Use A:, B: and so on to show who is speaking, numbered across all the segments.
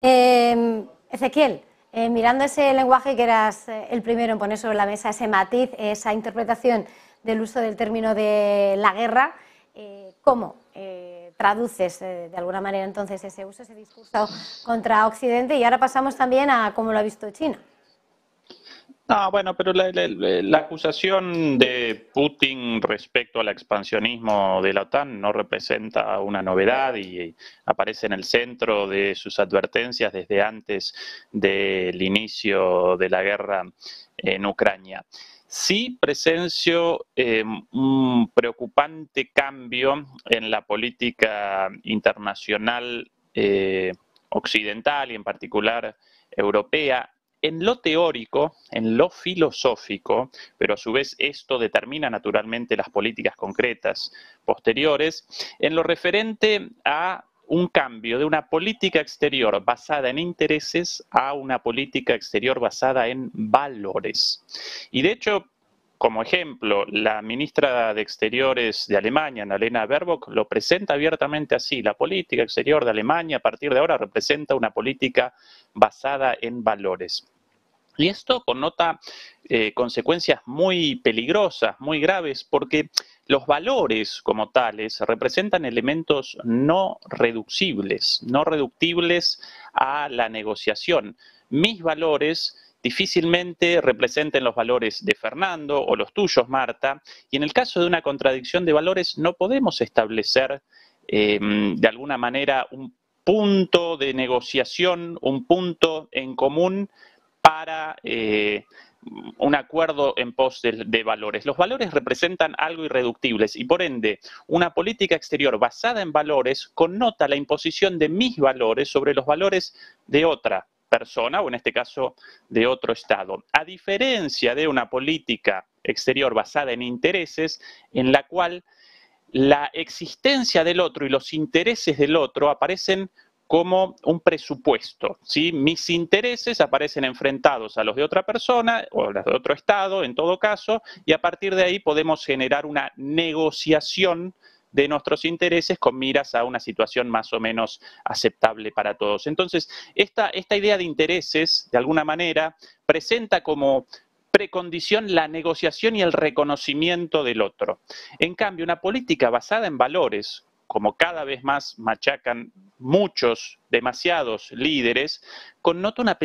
A: Em, Ezequiel, eh, mirando ese lenguaje que eras eh, el primero en poner sobre la mesa, ese matiz, esa interpretación del uso del término de la guerra, eh, ¿cómo traduces de alguna manera entonces ese uso, ese discurso contra Occidente? Y ahora pasamos también a cómo lo ha visto China. No, bueno, pero la, acusación de Putin respecto al expansionismo de la OTAN no representa una novedad y aparece en el centro de sus advertencias desde antes del inicio de la guerra en Ucrania. Sí presencio eh, un preocupante cambio en la política internacional eh, occidental y en particular europea en lo teórico, en lo filosófico, pero a su vez esto determina naturalmente las políticas concretas posteriores, en lo referente a un cambio de una política exterior basada en intereses a una política exterior basada en valores. Y de hecho, como ejemplo, la ministra de Exteriores de Alemania, Annalena Baerbock, lo presenta abiertamente así. La política exterior de Alemania a partir de ahora representa una política basada en valores. Y esto connota eh, consecuencias muy peligrosas, muy graves, porque los valores como tales representan elementos no reducibles, no reductibles a la negociación. Mis valores difícilmente representen los valores de Fernando o los tuyos, Marta, y en el caso de una contradicción de valores no podemos establecer em, de alguna manera un punto de negociación, un punto en común para eh, un acuerdo en pos de, valores. Los valores representan algo irreductibles y por ende una política exterior basada en valores connota la imposición de mis valores sobre los valores de otra persona o en este caso de otro Estado. A diferencia de una política exterior basada en intereses, en la cual la existencia del otro y los intereses del otro aparecen como un presupuesto. Mis intereses aparecen enfrentados a los de otra persona o a los de otro Estado, en todo caso, y a partir de ahí podemos generar una negociación de nuestros intereses con miras a una situación más o menos aceptable para todos. Entonces, esta, idea de intereses, de alguna manera, presenta como precondición la negociación y el reconocimiento del otro. En cambio, una política basada en valores, como cada vez más machacan muchos, demasiados líderes, connota una,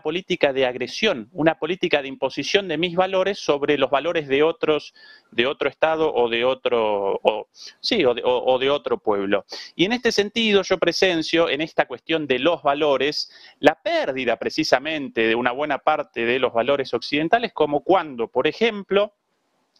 A: política de agresión, una política de imposición de mis valores sobre los valores de otros, de otro Estado o de otro, sí, o de otro pueblo. Y en este sentido yo presencio en esta cuestión de los valores la pérdida precisamente de una buena parte de los valores occidentales, como cuando, por ejemplo,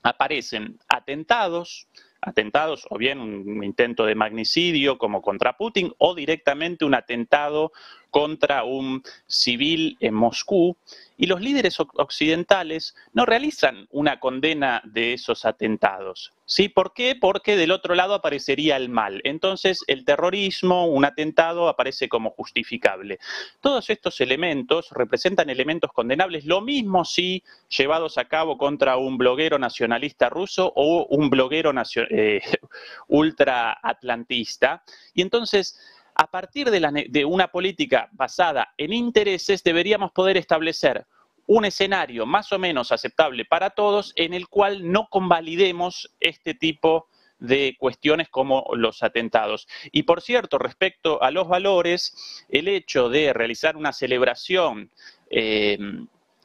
A: aparecen atentados, atentados, o bien un intento de magnicidio como contra Putin, o directamente un atentado contra un civil en Moscú, y los líderes occidentales no realizan una condena de esos atentados. ¿Sí? ¿Por qué? Porque del otro lado aparecería el mal. Entonces el terrorismo, un atentado, aparece como justificable. Todos estos elementos representan elementos condenables, lo mismo si llevados a cabo contra un bloguero nacionalista ruso o un bloguero eh, ultraatlantista. Y entonces a partir de, una política basada en intereses, deberíamos poder establecer un escenario más o menos aceptable para todos en el cual no convalidemos este tipo de cuestiones como los atentados. Y por cierto, respecto a los valores, el hecho de realizar una celebración eh,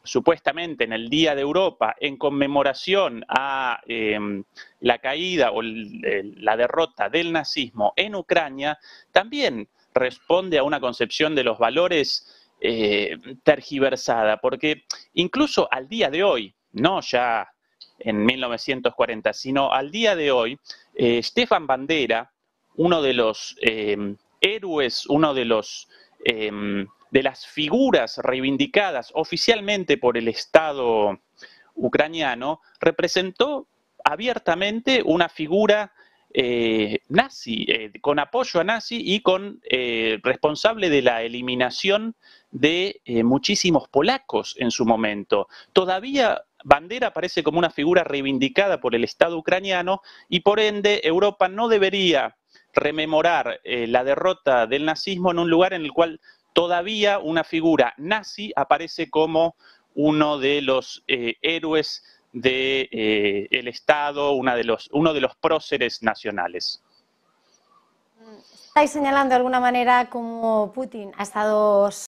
A: supuestamente en el Día de Europa en conmemoración a Em, la caída o la derrota del nazismo en Ucrania también responde a una concepción de los valores eh, tergiversada, porque incluso al día de hoy, no ya en 1940, sino al día de hoy, eh, Stefan Bandera, uno de los em, héroes, uno de los em, de las figuras reivindicadas oficialmente por el Estado ucraniano, representó abiertamente una figura eh, nazi, eh, con apoyo a nazi y con eh, responsable de la eliminación de muchísimos polacos en su momento. Todavía Bandera aparece como una figura reivindicada por el Estado ucraniano y por ende Europa no debería rememorar la derrota del nazismo en un lugar en el cual todavía una figura nazi aparece como uno de los héroes del de, eh, el Estado, una de los, uno de los próceres nacionales. Mm, Estáis señalando de alguna manera cómo Putin ha estado